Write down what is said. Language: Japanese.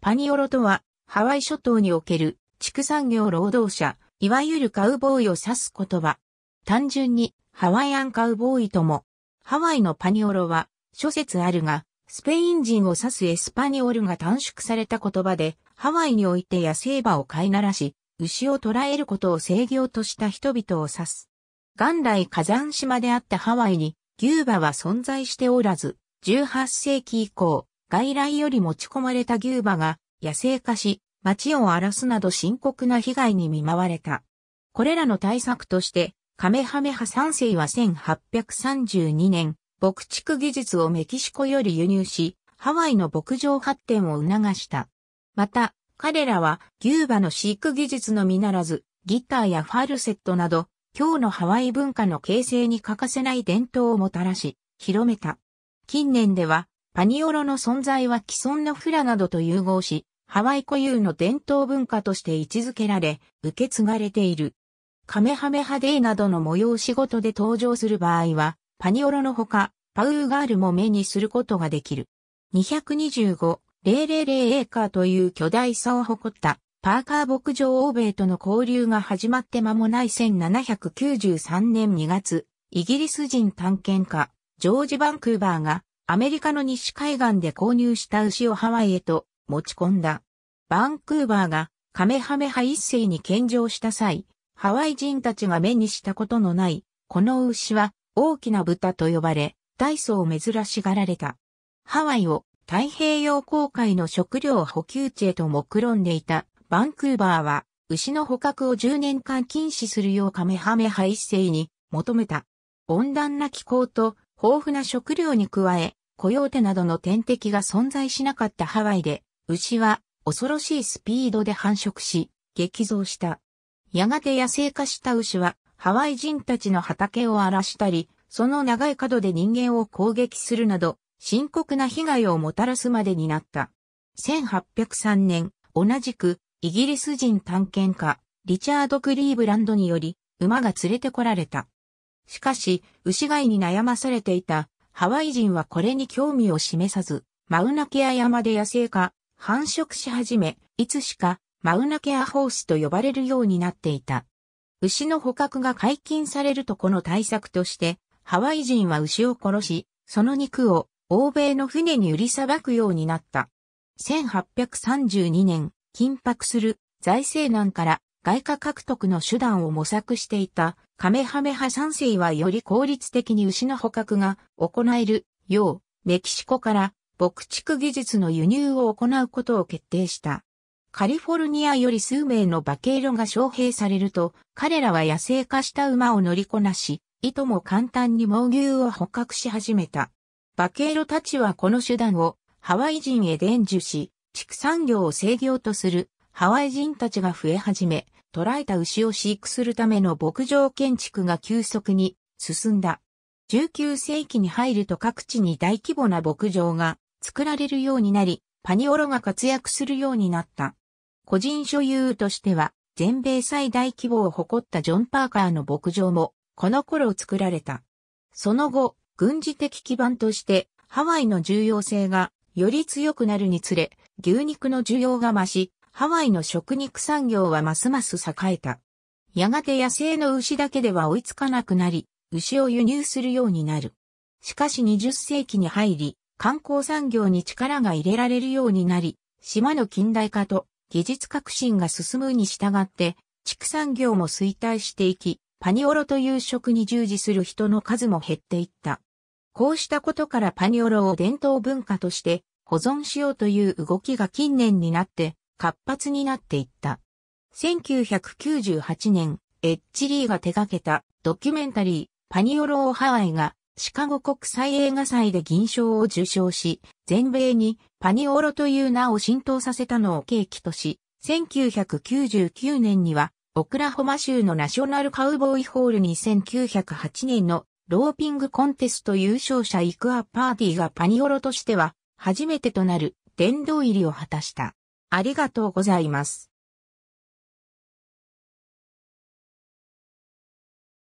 パニオロとは、ハワイ諸島における畜産業労働者、いわゆるカウボーイを指す言葉。単純に、ハワイアンカウボーイとも、ハワイのパニオロは、諸説あるが、スペイン人を指すエスパニオルが短縮された言葉で、ハワイにおいて野生馬を飼いならし、牛を捕らえることを制御とした人々を指す。元来火山島であったハワイに、牛馬は存在しておらず、18世紀以降、外来より持ち込まれた牛馬が野生化し、町を荒らすなど深刻な被害に見舞われた。これらの対策として、カメハメハ三世は1832年、牧畜技術をメキシコより輸入し、ハワイの牧場発展を促した。また、彼らは牛馬の飼育技術のみならず、ギターやファルセットなど、今日のハワイ文化の形成に欠かせない伝統をもたらし、広めた。近年では、パニオロの存在は既存のフラなどと融合し、ハワイ固有の伝統文化として位置づけられ、受け継がれている。カメハメハデイなどの模様仕事で登場する場合は、パニオロのほか、パウーガールも目にすることができる。225-000エーカーという巨大さを誇った、パーカー牧場欧米との交流が始まって間もない1793年2月、イギリス人探検家、ジョージ・バンクーバーが、アメリカの西海岸で購入した牛をハワイへと持ち込んだ。バンクーバーがカメハメハ一世に献上した際、ハワイ人たちが目にしたことのない、この牛は大きな豚と呼ばれ、大層珍しがられた。ハワイを太平洋航海の食料補給地へと目論んでいたバンクーバーは牛の捕獲を10年間禁止するようカメハメハ一世に求めた。温暖な気候と豊富な食料に加え、コヨーテなどの天敵が存在しなかったハワイで、牛は恐ろしいスピードで繁殖し、激増した。やがて野生化した牛は、ハワイ人たちの畑を荒らしたり、その長い角で人間を攻撃するなど、深刻な被害をもたらすまでになった。1803年、同じく、イギリス人探検家、リチャード・クリーブランドにより、馬が連れてこられた。しかし、牛害に悩まされていたハワイ人はこれに興味を示さず、マウナケア山で野生化、繁殖し始め、いつしかマウナケアホースと呼ばれるようになっていた。牛の捕獲が解禁されるとこの対策として、ハワイ人は牛を殺し、その肉を欧米の船に売りさばくようになった。1832年、緊迫する財政難から外貨獲得の手段を模索していたカメハメハ三世はより効率的に牛の捕獲が行えるよう、メキシコから牧畜技術の輸入を行うことを決定した。カリフォルニアより数名のバケーロが招聘されると、彼らは野生化した馬を乗りこなし、いとも簡単に猛牛を捕獲し始めた。バケーロたちはこの手段をハワイ人へ伝授し、畜産業を制御とするハワイ人たちが増え始め、捕らえた牛を飼育するための牧場建築が急速に進んだ。19世紀に入ると各地に大規模な牧場が作られるようになり、パニオロが活躍するようになった。個人所有としては、全米最大規模を誇ったジョン・パーカーの牧場も、この頃作られた。その後、軍事的基盤として、ハワイの重要性がより強くなるにつれ、牛肉の需要が増し、ハワイの食肉産業はますます栄えた。やがて野生の牛だけでは追いつかなくなり、牛を輸入するようになる。しかし20世紀に入り、観光産業に力が入れられるようになり、島の近代化と技術革新が進むに従って、畜産業も衰退していき、パニオロという職に従事する人の数も減っていった。こうしたことからパニオロを伝統文化として保存しようという動きが近年になって活発になっていった。1998年、エッチリーが手掛けたドキュメンタリー、パニオロオハワイがシカゴ国際映画祭で銀賞を受賞し、全米にパニオロという名を浸透させたのを契機とし、1999年にはオクラホマ州のナショナルカウボーイホールに1908年のローピングコンテスト優勝者イクアパーティーがパニオロとしては初めてとなる殿堂入りを果たした。ありがとうございます。